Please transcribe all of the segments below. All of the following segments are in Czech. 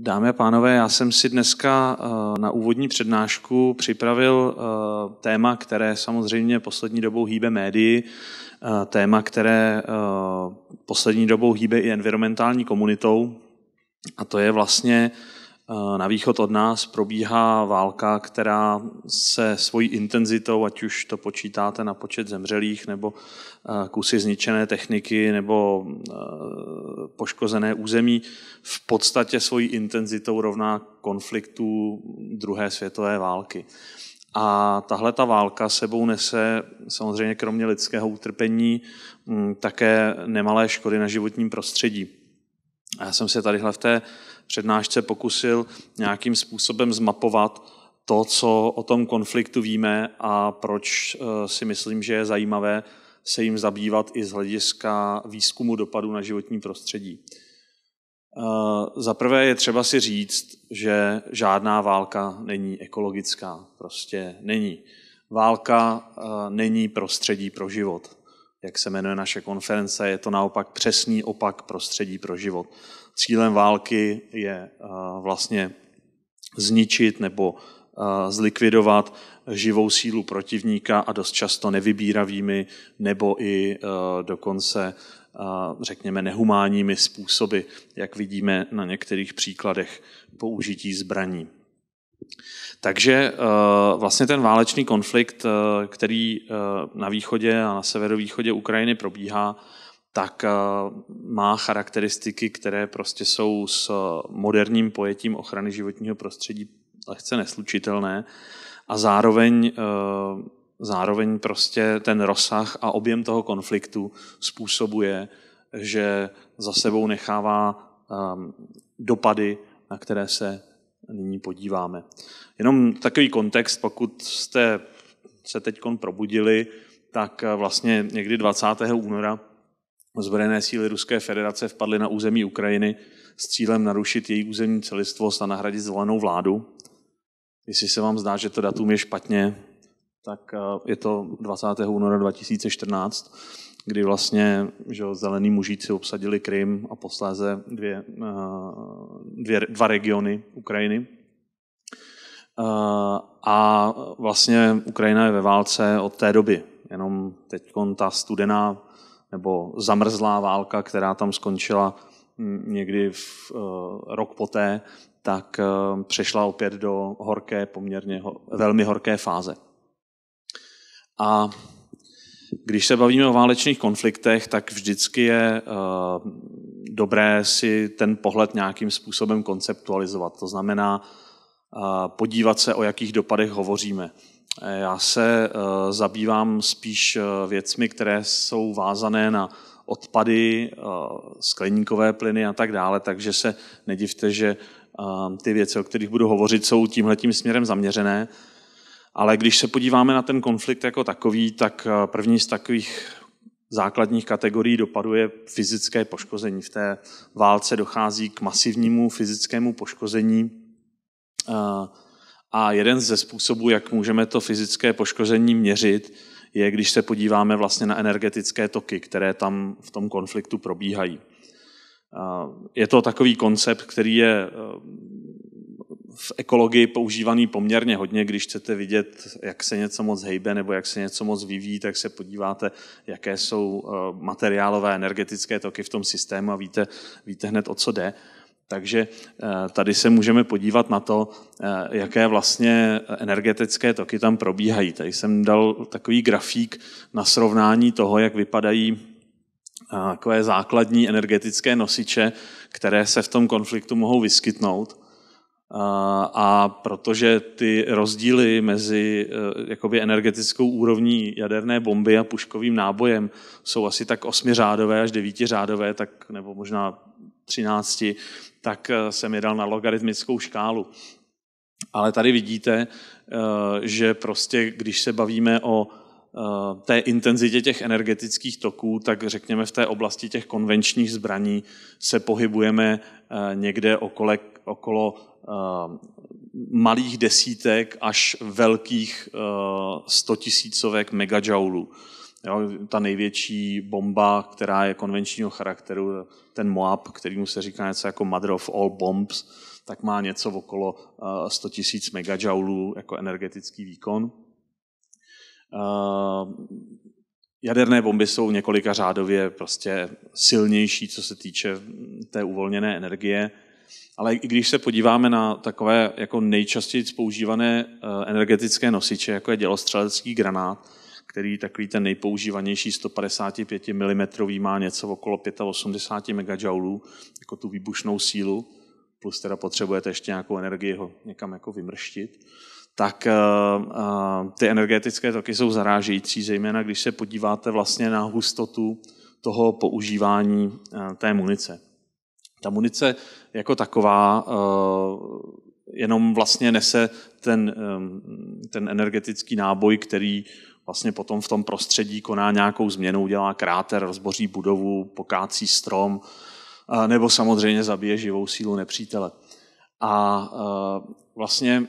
Dámy a pánové, já jsem si dneska eh, na úvodní přednášku připravil eh, téma, které samozřejmě poslední dobou hýbe médii, eh, téma, které poslední dobou hýbe i environmentální komunitou, a to je vlastně Eh, na východ od nás probíhá válka, která se svojí intenzitou, ať už to počítáte na počet zemřelých, nebo eh, kusy zničené techniky, nebo eh, poškozené území, v podstatě svojí intenzitou rovná konfliktu druhé světové války. A tahle ta válka sebou nese samozřejmě kromě lidského utrpení mm, také nemalé škody na životním prostředí. já jsem se tadyhle v té přednášce pokusil nějakým způsobem zmapovat to, co o tom konfliktu víme a proč eh, si myslím, že je zajímavé se jim zabývat i z hlediska výzkumu dopadu na životní prostředí. Eh, za prvé je třeba si říct, že žádná válka není ekologická. Prostě není. Válka eh, není prostředí pro život. Jak se jmenuje naše konference, je to naopak přesný opak prostředí pro život cílem války je eh, vlastně zničit nebo eh, zlikvidovat živou sílu protivníka a dost často nevybíravými nebo i eh, dokonce řekněme nehumánními způsoby, jak vidíme na některých příkladech použití zbraní. Takže vlastně ten válečný konflikt, který na východě a na severovýchodě Ukrajiny probíhá, tak eh, má charakteristiky, které prostě jsou s moderním pojetím ochrany životního prostředí lehce neslučitelné a zároveň, eh, zároveň prostě ten rozsah a objem toho konfliktu způsobuje, že za sebou nechává eh, dopady, na které se nyní podíváme. Jenom takový kontext, pokud jste se teď probudili, tak vlastně někdy 20. února Ozbrojené síly Ruské federace vpadly na území Ukrajiny s cílem narušit její územní celistvost a nahradit zelenou vládu. Jestli se vám zdá, že to datum je špatně, tak eh, je to 20. února 2014, kdy vlastně že zelení mužíci obsadili Krym a posléze dvě, eh, dvě, dva regiony Ukrajiny. Eh, a vlastně Ukrajina je ve válce od té doby. Jenom teď ta studená nebo zamrzlá válka, která tam skončila mm, někdy v, eh, rok poté, tak eh, přešla opět do horké, poměrně velmi horké fáze. A když se bavíme o válečných konfliktech, tak vždycky je eh, dobré si ten pohled nějakým způsobem konceptualizovat. To znamená podívat se, o jakých dopadech hovoříme. Já se eh, zabývám spíš eh, věcmi, které jsou vázané na odpady, eh, skleníkové plyny a tak dále, takže se nedivte, že ty věci, o kterých budu hovořit, jsou tímhletím směrem zaměřené. Ale když se podíváme na ten konflikt jako takový, tak první z takových základních kategorií dopadu je fyzické poškození. V té válce dochází k masivnímu fyzickému poškození a jeden ze způsobů, jak můžeme to fyzické poškození měřit, je, když se podíváme vlastně na energetické toky, které tam v tom konfliktu probíhají. Je to takový koncept, který je eh, v ekologii používaný poměrně hodně, když chcete vidět, jak se něco moc hejbe nebo jak se něco moc vyvíjí, tak se podíváte, jaké jsou eh, materiálové energetické toky v tom systému a víte, víte hned, o co jde. Takže eh, tady se můžeme podívat na to, eh, jaké vlastně energetické toky tam probíhají. Tady jsem dal takový grafík na srovnání toho, jak vypadají eh, takové základní energetické nosiče, které se v tom konfliktu mohou vyskytnout. A protože ty rozdíly mezi jakoby energetickou úrovní jaderné bomby a puškovým nábojem jsou asi tak osmiřádové až devítiřádové, tak, nebo možná třinácti, tak eh, jsem je dal na logaritmickou škálu. Ale tady vidíte, eh, že prostě, když se bavíme o eh, té intenzitě těch energetických toků, tak řekněme v té oblasti těch konvenčních zbraní se pohybujeme někde okolo, okolo malých desítek až velkých stotisícovek megajoulů. Jo, ta největší bomba, která je konvenčního charakteru, ten MOAB, kterýmu se říká něco jako Mother of All Bombs, tak má něco okolo 100 eh, 000 megajoulů jako energetický výkon. Eh, jaderné bomby jsou několika řádově prostě silnější, co se týče hm, té uvolněné energie, ale i když se podíváme na takové jako nejčastěji používané eh, energetické nosiče, jako je dělostřelecký granát, který takový ten nejpoužívanější 155 mm má něco okolo 85 MJ, jako tu výbušnou sílu, plus teda potřebujete ještě nějakou energii ho někam jako vymrštit, tak uh, ty energetické toky jsou zarážející, zejména když se podíváte vlastně na hustotu toho používání uh, té munice. Ta munice jako taková uh, jenom vlastně nese ten, ten energetický náboj, který vlastně potom v tom prostředí koná nějakou změnu, udělá kráter, rozboří budovu, pokácí strom, eh, nebo samozřejmě zabije živou sílu nepřítele. A eh, vlastně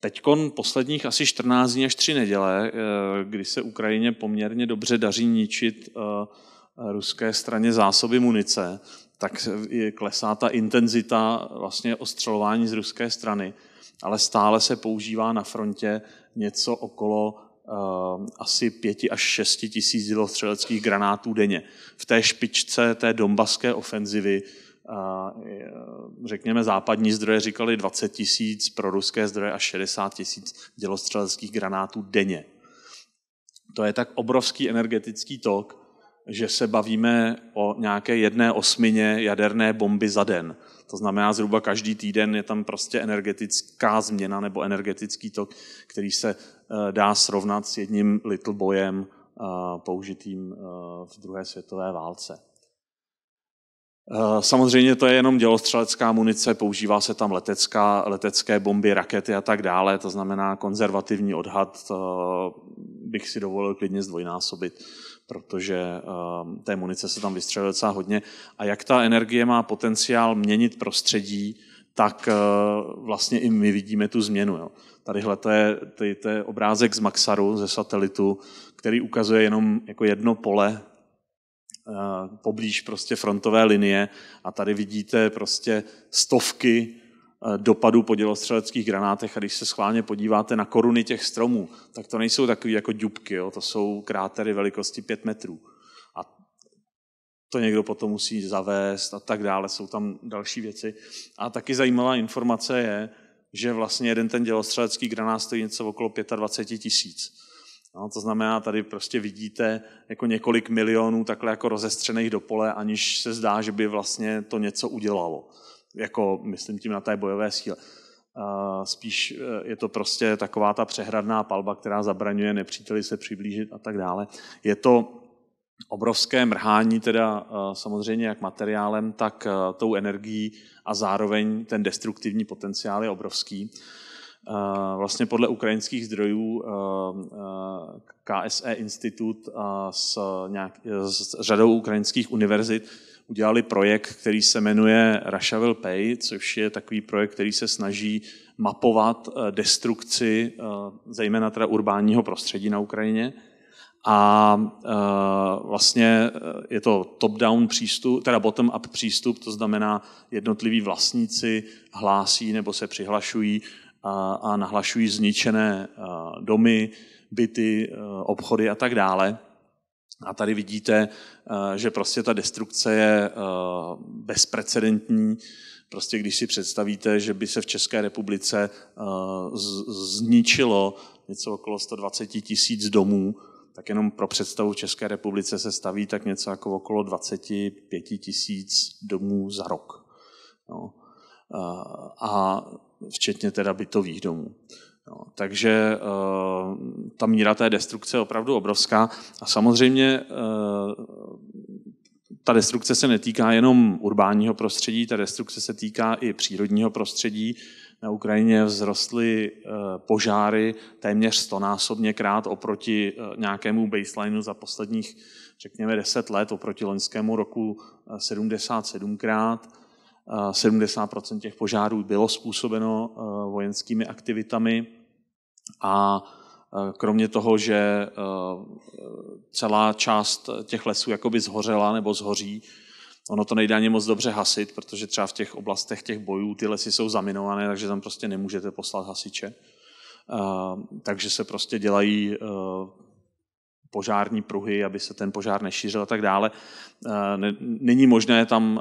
teď posledních asi 14 dní až 3 neděle, eh, kdy se Ukrajině poměrně dobře daří ničit ruské straně zásoby munice, tak klesá ta intenzita vlastně ostřelování z ruské strany, ale stále se používá na frontě něco okolo Ehm, asi pěti až šesti tisíc dělostřeleckých granátů denně. V té špičce té dombaské ofenzivy řekněme západní zdroje říkali 20 tisíc, pro ruské zdroje až 60 tisíc dělostřeleckých granátů denně. To je tak obrovský energetický tok, že se bavíme o nějaké jedné osmině jaderné bomby za den. To znamená, zhruba každý týden je tam prostě energetická změna nebo energetický tok, který se Eh, dá srovnat s jedním Little bojem eh, použitým eh, v druhé světové válce. Samozřejmě to je jenom dělostřelecká munice, používá se tam letecká, letecké bomby, rakety a tak dále, to znamená konzervativní odhad bych si dovolil klidně zdvojnásobit, protože té munice se tam vystřelil docela hodně. A jak ta energie má potenciál měnit prostředí, tak eh, vlastně i my vidíme tu změnu. Jo. Tadyhle to je, to, je, to je obrázek z Maxaru, ze satelitu, který ukazuje jenom jako jedno pole eh, poblíž prostě frontové linie a tady vidíte prostě stovky eh, dopadů po dělostřeleckých granátech a když se schválně podíváte na koruny těch stromů, tak to nejsou takové jako dňubky, jo, to jsou krátery velikosti 5 metrů to někdo potom musí zavést a tak dále, jsou tam další věci. A taky zajímavá informace je, že vlastně jeden ten dělostřelecký granát stojí něco okolo 25 tisíc. No, to znamená, tady prostě vidíte jako několik milionů takhle jako rozestřených do pole, aniž se zdá, že by vlastně to něco udělalo. Jako myslím tím na té bojové síle. Spíš eh, je to prostě taková ta přehradná palba, která zabraňuje nepříteli se přiblížit a tak dále. Je to obrovské mrhání teda eh, samozřejmě jak materiálem, tak eh, tou energií a zároveň ten destruktivní potenciál je obrovský. Eh, vlastně podle ukrajinských zdrojů KSE Institut s, nějak, s řadou ukrajinských univerzit udělali projekt, který se jmenuje Russia Pay, což je takový projekt, který se snaží mapovat destrukci zejména teda urbánního prostředí na Ukrajině a e, vlastně e, je to top-down přístup, teda bottom-up přístup, to znamená jednotliví vlastníci hlásí nebo se přihlašují a, e, a nahlašují zničené domy, byty, obchody a tak dále. A tady vidíte, že prostě ta destrukce je bezprecedentní. Prostě když si představíte, že by se v České republice zničilo něco okolo 120 tisíc domů tak jenom pro představu České republice se staví tak něco jako okolo 25 tisíc domů za rok. No. A včetně teda bytových domů. No, takže e, ta míra té destrukce je opravdu obrovská a samozřejmě e, ta destrukce se netýká jenom urbánního prostředí, ta destrukce se týká i přírodního prostředí na Ukrajině vzrostly eh, požáry téměř stonásobně krát oproti eh, nějakému baselineu za posledních, řekněme, 10 let, oproti loňskému roku 77 eh, krát. 70% těch požárů bylo způsobeno vojenskými aktivitami a Kromě toho, že celá část těch lesů jakoby zhořela nebo zhoří, Ono to nejde ani moc dobře hasit, protože třeba v těch oblastech těch bojů ty lesy jsou zaminované, takže tam prostě nemůžete poslat hasiče. Eh, takže se prostě dělají eh, požární pruhy, aby se ten požár nešířil a tak dále. Eh, není možné tam,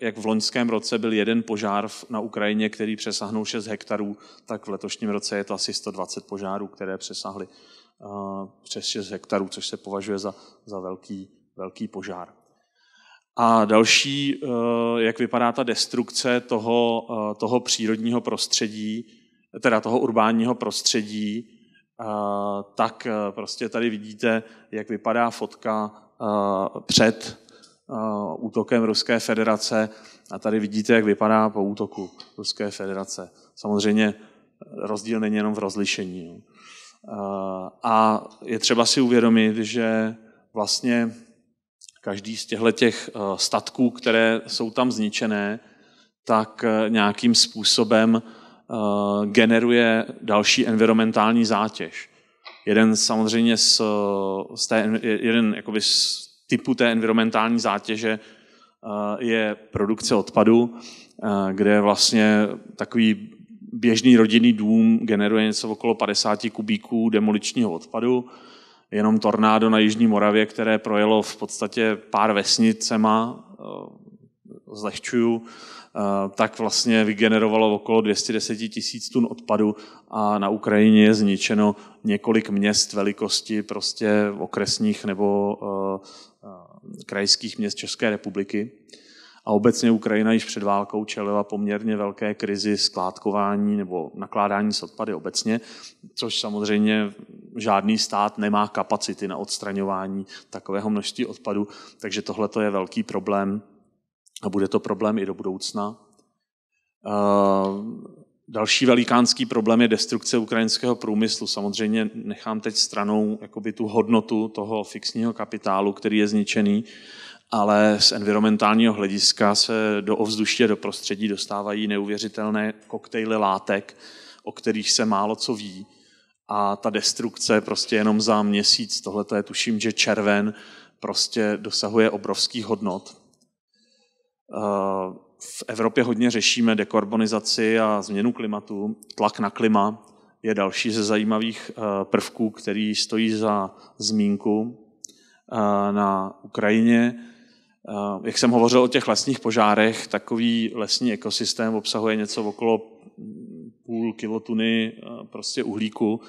jak, v loňském roce byl jeden požár na Ukrajině, který přesáhnul 6 hektarů, tak v letošním roce je to asi 120 požárů, které přesahly přes 6 hektarů, což se považuje za, za velký, velký požár. A další, eh, jak vypadá ta destrukce toho, eh, toho přírodního prostředí, teda toho urbánního prostředí, eh, tak prostě tady vidíte, jak vypadá fotka před útokem Ruské federace a tady vidíte, jak vypadá po útoku Ruské federace. Samozřejmě rozdíl není jenom v rozlišení. A je třeba si uvědomit, že vlastně každý z těchto těch eh, statků, které jsou tam zničené, tak eh, nějakým způsobem eh, generuje další environmentální zátěž. Jeden samozřejmě z, z té, jeden jakoby z typu té environmentální zátěže je produkce odpadu, kde vlastně takový běžný rodinný dům generuje něco okolo 50 kubíků demoličního odpadu, jenom tornádo na Jižní Moravě, které projelo v podstatě pár vesnicema, eh, zlehčuju, eh, tak vlastně vygenerovalo okolo 210 tisíc tun odpadu a na Ukrajině je zničeno několik měst velikosti prostě okresních nebo eh, krajských měst České republiky. A obecně Ukrajina již před válkou čelila poměrně velké krizi skládkování nebo nakládání s odpady obecně, což samozřejmě žádný stát nemá kapacity na odstraňování takového množství odpadu, takže tohle je velký problém a bude to problém i do budoucna. Eh, další velikánský problém je destrukce ukrajinského průmyslu. Samozřejmě nechám teď stranou jakoby tu hodnotu toho fixního kapitálu, který je zničený, ale z environmentálního hlediska se do ovzduště, do prostředí dostávají neuvěřitelné koktejly látek, o kterých se málo co ví. A ta destrukce prostě jenom za měsíc, tohle je tuším, že červen, prostě dosahuje obrovských hodnot. Eh, v Evropě hodně řešíme dekarbonizaci a změnu klimatu. Tlak na klima je další ze zajímavých eh, prvků, který stojí za zmínku eh, na Ukrajině Eh, jak jsem hovořil o těch lesních požárech, takový lesní ekosystém obsahuje něco okolo mm, půl kilotuny eh, prostě uhlíku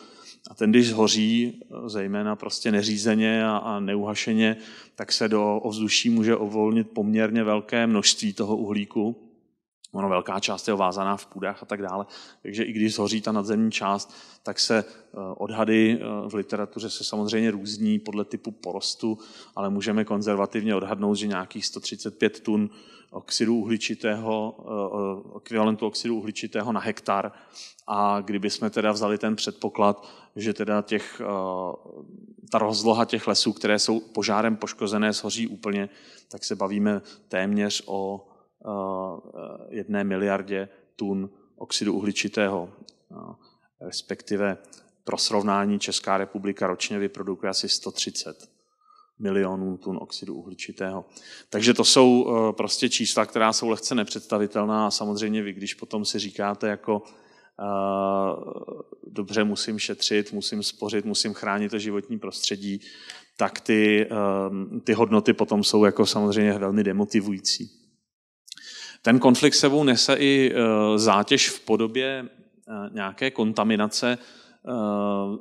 a ten, když zhoří, eh, zejména prostě neřízeně a, a neuhašeně, tak se do ovzduší může uvolnit poměrně velké množství toho uhlíku Ono velká část je ovázaná v půdách a tak dále, takže i když zhoří ta nadzemní část, tak se eh, odhady eh, v literatuře se samozřejmě různí podle typu porostu, ale můžeme konzervativně odhadnout, že nějakých 135 tun oxidu uhličitého, eh, ekvivalentu oxidu uhličitého na hektar. A kdyby jsme teda vzali ten předpoklad, že teda těch, ta rozloha těch lesů, které jsou požárem poškozené, shoří úplně, tak se bavíme téměř o Eh, jedné miliardě tun oxidu uhličitého. Eh, respektive pro srovnání Česká republika ročně vyprodukuje asi 130 milionů tun oxidu uhličitého. Takže to jsou eh, prostě čísla, která jsou lehce nepředstavitelná a samozřejmě vy, když potom si říkáte jako dobře, musím šetřit, musím spořit, musím chránit to životní prostředí, tak ty, ty hodnoty potom jsou jako samozřejmě velmi demotivující. Ten konflikt sebou nese i eh, zátěž v podobě eh, nějaké kontaminace eh,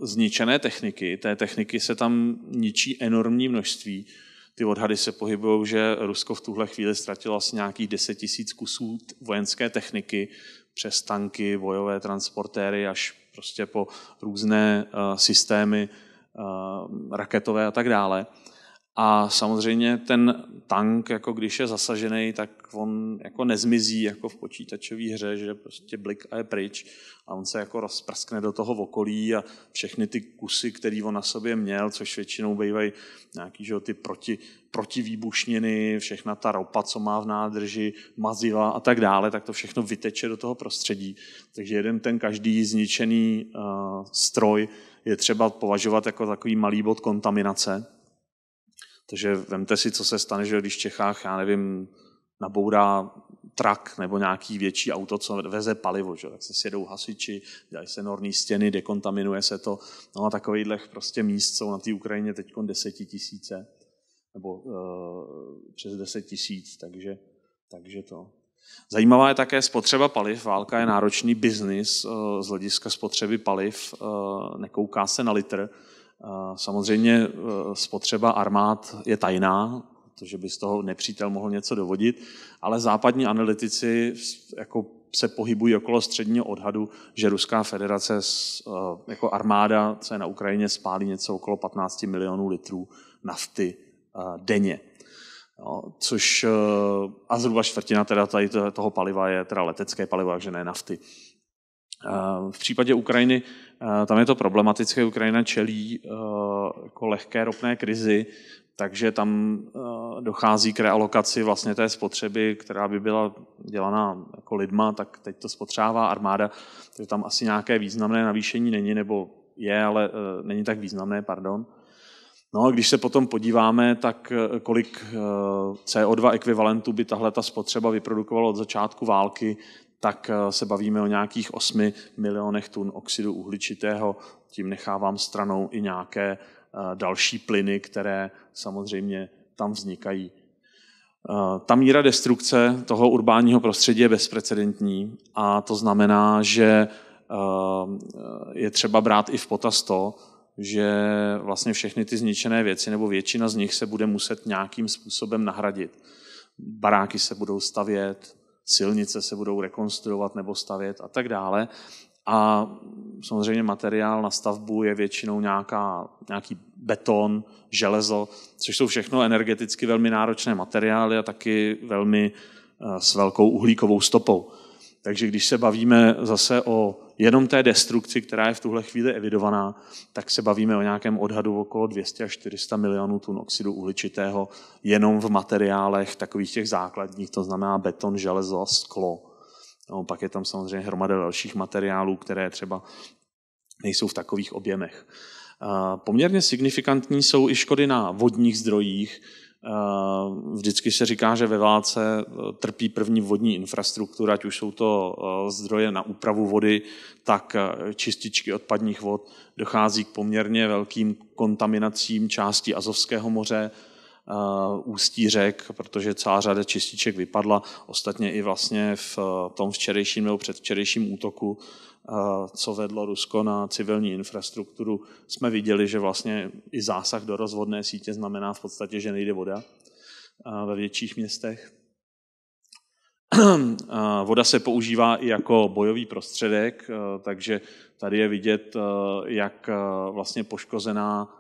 zničené techniky. Té techniky se tam ničí enormní množství. Ty odhady se pohybují, že Rusko v tuhle chvíli ztratilo asi nějakých 10 tisíc kusů vojenské techniky přes tanky, bojové transportéry až prostě po různé systémy raketové a tak dále. A samozřejmě ten tank, jako když je zasažený, tak on jako nezmizí jako v počítačové hře, že prostě blik a je pryč a on se jako rozprskne do toho okolí a všechny ty kusy, který on na sobě měl, což většinou bývají nějaký, že ty proti, protivýbušniny, všechna ta ropa, co má v nádrži, maziva a tak dále, tak to všechno vyteče do toho prostředí. Takže jeden ten každý zničený uh, stroj je třeba považovat jako takový malý bod kontaminace, takže vemte si, co se stane, že když v Čechách, já nevím, nabourá trak nebo nějaký větší auto, co veze palivo, že? tak se sjedou hasiči, dělají se norní stěny, dekontaminuje se to. No a takových prostě míst jsou na té Ukrajině teď desetitisíce nebo e, přes 10 tisíc, takže, takže to. Zajímavá je také spotřeba paliv. Válka je náročný biznis e, eh, z hlediska spotřeby paliv. E, nekouká se na litr, Samozřejmě eh, spotřeba armád je tajná, protože by z toho nepřítel mohl něco dovodit, ale západní analytici jako se pohybují okolo středního odhadu, že Ruská federace eh, jako armáda je na Ukrajině spálí něco okolo 15 milionů litrů nafty eh, denně. No, což a zhruba čtvrtina teda tady toho paliva je teda letecké palivo, takže ne nafty. V případě Ukrajiny tam je to problematické. Ukrajina čelí jako lehké ropné krizi, takže tam dochází k realokaci vlastně té spotřeby, která by byla dělaná jako lidma, tak teď to spotřává armáda, takže tam asi nějaké významné navýšení není, nebo je, ale e, není tak významné, pardon. No a když se potom podíváme, tak e, kolik e, CO2 ekvivalentů by tahle ta spotřeba vyprodukovala od začátku války, tak eh, se bavíme o nějakých 8 milionech tun oxidu uhličitého. Tím nechávám stranou i nějaké eh, další plyny, které samozřejmě tam vznikají. Eh, ta míra destrukce toho urbánního prostředí je bezprecedentní a to znamená, že je třeba brát i v potaz to, že vlastně všechny ty zničené věci nebo většina z nich se bude muset nějakým způsobem nahradit. Baráky se budou stavět, silnice se budou rekonstruovat nebo stavět a tak dále. A samozřejmě materiál na stavbu je většinou nějaká, nějaký beton, železo, což jsou všechno energeticky velmi náročné materiály a taky velmi eh, s velkou uhlíkovou stopou. Takže když se bavíme zase o jenom té destrukci, která je v tuhle chvíli evidovaná, tak se bavíme o nějakém odhadu okolo 200 až 400 milionů tun oxidu uhličitého jenom v materiálech takových těch základních, to znamená beton, železo, sklo. No, pak je tam samozřejmě hromada dalších materiálů, které třeba nejsou v takových objemech. Poměrně signifikantní jsou i škody na vodních zdrojích, Eh, vždycky se říká, že ve válce eh, trpí první vodní infrastruktura, ať už jsou to eh, zdroje na úpravu vody, tak čističky odpadních vod. Dochází k poměrně velkým kontaminacím části Azovského moře, ústí řek, protože celá řada čističek vypadla. Ostatně i vlastně v tom včerejším nebo předvčerejším útoku co vedlo Rusko na civilní infrastrukturu, jsme viděli, že vlastně i zásah do rozvodné sítě znamená v podstatě, že nejde voda ve větších městech. Voda se používá i jako bojový prostředek, takže tady je vidět, jak vlastně poškozená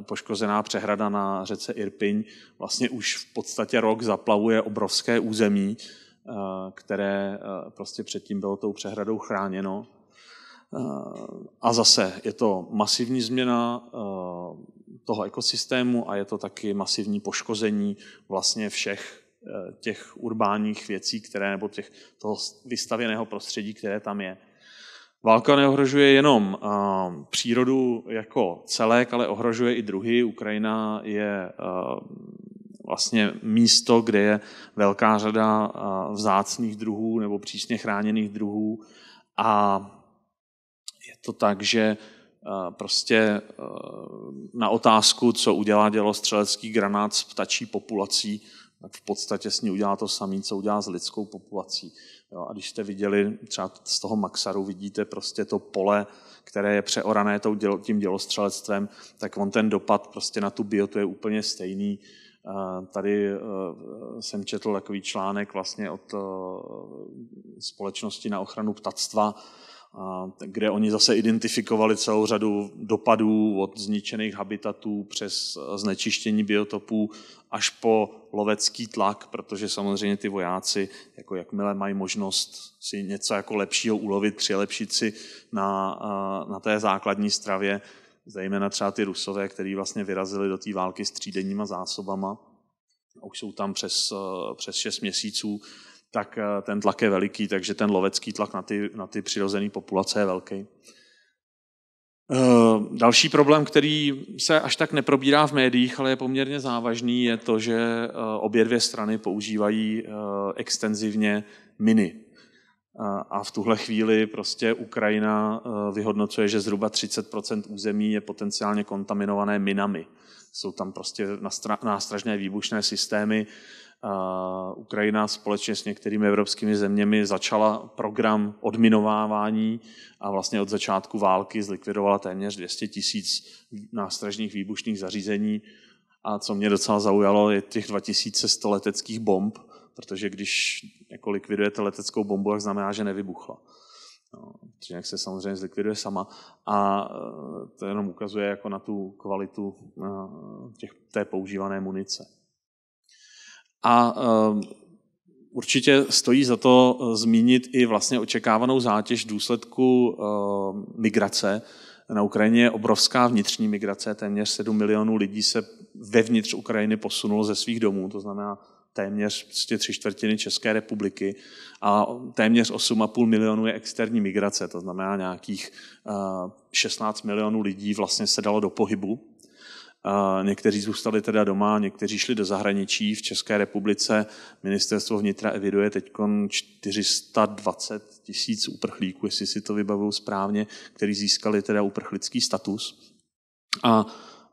poškozená přehrada na řece Irpiň vlastně už v podstatě rok zaplavuje obrovské území, Eh, které eh, prostě předtím bylo tou přehradou chráněno. Eh, a zase je to masivní změna toho ekosystému a je to taky masivní poškození vlastně všech těch urbánních věcí, které, nebo těch, toho vystavěného prostředí, které tam je. Válka neohrožuje jenom přírodu jako celek, ale ohrožuje i druhy. Ukrajina je vlastně místo, kde je velká řada vzácných druhů nebo přísně chráněných druhů a je to tak, že prostě na otázku, co udělá dělostřelecký granát s ptačí populací, tak v podstatě s ní udělá to samé, co udělá s lidskou populací. Jo, a když jste viděli, třeba z toho Maxaru vidíte prostě to pole, které je přeorané tím dělostřelectvem, tak on ten dopad prostě na tu biotu je úplně stejný. Tady eh, jsem četl takový článek vlastně od eh, společnosti na ochranu ptactva, kde oni zase identifikovali celou řadu dopadů od zničených habitatů přes eh, znečištění biotopů až po lovecký tlak, protože samozřejmě ty vojáci, jako jakmile mají možnost si něco jako lepšího ulovit, přilepšit si na, na té základní stravě, zejména třeba ty Rusové, kteří vlastně vyrazili do té války s třídenníma zásobama, už jsou tam přes, eh, přes 6 měsíců, tak eh, ten tlak je veliký, takže ten lovecký tlak na ty, na ty přirozené populace je velký. Eh, další problém, který se až tak neprobírá v médiích, ale je poměrně závažný, je to, že obě dvě strany používají extenzivně miny. A v tuhle chvíli prostě Ukrajina e, vyhodnocuje, že zhruba 30% území je potenciálně kontaminované minami. Jsou tam prostě nástražné výbušné systémy. E, Ukrajina společně s některými evropskými zeměmi začala program odminovávání a vlastně od začátku války zlikvidovala téměř 200 tisíc nástražných výbušných zařízení. A co mě docela zaujalo, je těch 2100 leteckých bomb, protože když jako likvidujete leteckou bombu, tak znamená, že nevybuchla. No, jak se samozřejmě zlikviduje sama a eh, to jenom ukazuje jako na tu kvalitu eh, těch, té používané munice. A eh, určitě stojí za to zmínit i vlastně očekávanou zátěž v důsledku migrace. Na Ukrajině je obrovská vnitřní migrace, téměř 7 milionů lidí se vevnitř Ukrajiny posunulo ze svých domů, to znamená téměř prostě tři čtvrtiny České republiky a téměř 8,5 milionů je externí migrace, to znamená nějakých 16 eh, milionů lidí vlastně se dalo do pohybu. Eh, někteří zůstali teda doma, někteří šli do zahraničí. V České republice ministerstvo vnitra eviduje teď 420 tisíc uprchlíků, jestli si to vybavuju správně, kteří získali teda uprchlický status. A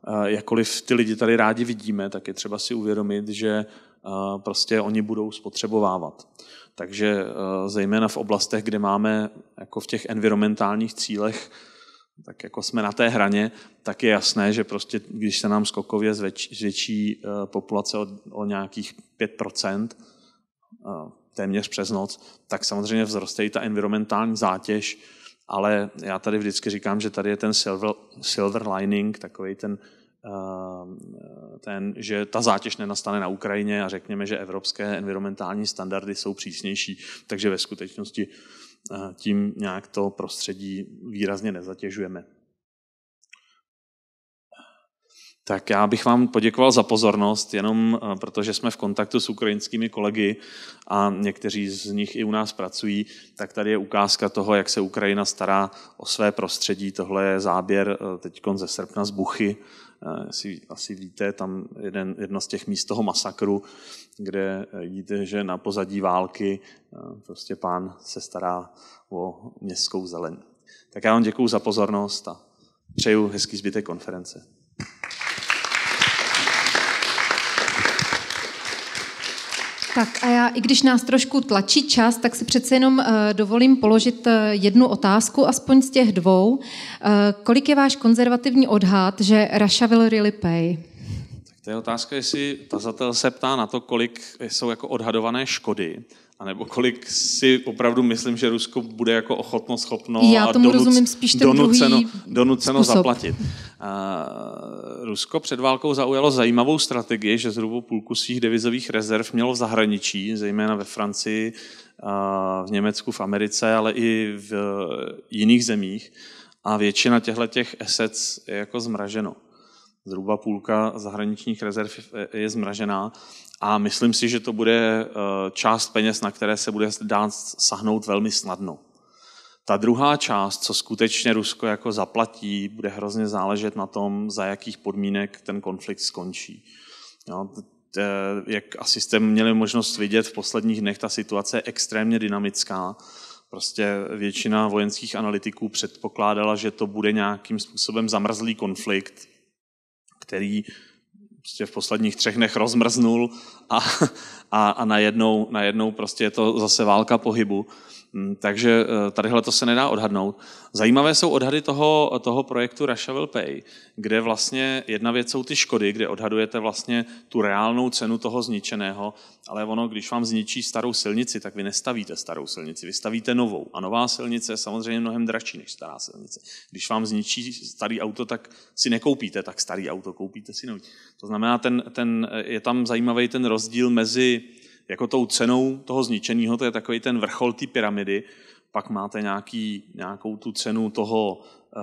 eh, jakkoliv ty lidi tady rádi vidíme, tak je třeba si uvědomit, že Eh, prostě oni budou spotřebovávat. Takže eh, zejména v oblastech, kde máme jako v těch environmentálních cílech tak jako jsme na té hraně, tak je jasné, že prostě když se nám skokově zvětší eh, populace o, o nějakých 5%, téměř přes noc, tak samozřejmě vzroste i ta environmentální zátěž, ale já tady vždycky říkám, že tady je ten silver, silver lining, takový ten Ehm, ten, že ta zátěž nenastane na Ukrajině a řekněme, že evropské environmentální standardy jsou přísnější, takže ve skutečnosti eh, tím nějak to prostředí výrazně nezatěžujeme. Tak já bych vám poděkoval za pozornost, jenom eh, protože jsme v kontaktu s ukrajinskými kolegy a někteří z nich i u nás pracují, tak tady je ukázka toho, jak se Ukrajina stará o své prostředí. Tohle je záběr eh, teď ze srpna z Buchy, eh, asi, asi víte, tam jeden, jedno z těch míst toho masakru, kde vidíte, že na pozadí války prostě pán se stará o městskou zeleň. Tak já vám děkuji za pozornost a přeju hezký zbytek konference. Tak a já, i když nás trošku tlačí čas, tak si přece jenom uh, dovolím položit uh, jednu otázku, aspoň z těch dvou. Uh, kolik je váš konzervativní odhad, že Russia will really pay? To je otázka, jestli tazatel se ptá na to, kolik jsou jako odhadované škody, anebo kolik si opravdu myslím, že Rusko bude jako ochotno, schopno Já a tomu donuc, rozumím spíš ten donuceno, donuceno zaplatit. A Rusko před válkou zaujalo zajímavou strategii, že zhruba půlku svých devizových rezerv mělo v zahraničí, zejména ve Francii, v Německu, v Americe, ale i v jiných zemích. A většina těchto těch assets je jako zmraženo. Zhruba půlka zahraničních rezerv je zmražená a myslím si, že to bude eh, část peněz, na které se bude dát sahnout velmi snadno. Ta druhá část, co skutečně Rusko jako zaplatí, bude hrozně záležet na tom, za jakých podmínek ten konflikt skončí. Jo, jak asi jste měli možnost vidět v posledních dnech, ta situace je extrémně dynamická. Prostě většina vojenských analytiků předpokládala, že to bude nějakým způsobem zamrzlý konflikt, který prostě v posledních třech dnech rozmrznul a, a, a najednou, najednou prostě je to zase válka pohybu. Mm, takže eh, tadyhle to se nedá odhadnout. Zajímavé jsou odhady toho, toho projektu Russia Will Pay, kde vlastně jedna věc jsou ty škody, kde odhadujete vlastně tu reálnou cenu toho zničeného, ale ono, když vám zničí starou silnici, tak vy nestavíte starou silnici, vy stavíte novou. A nová silnice je samozřejmě mnohem dražší než stará silnice. Když vám zničí starý auto, tak si nekoupíte tak starý auto, koupíte si nový. To znamená, ten, ten, je tam zajímavý ten rozdíl mezi jako tou cenou toho zničeného, to je takový ten vrchol té pyramidy, pak máte nějaký, nějakou tu cenu toho, eh,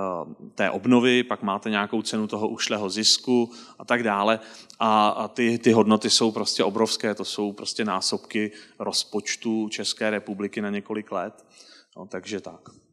té obnovy, pak máte nějakou cenu toho ušlého zisku a tak dále. A, a ty, ty hodnoty jsou prostě obrovské, to jsou prostě násobky rozpočtu České republiky na několik let. No, takže tak.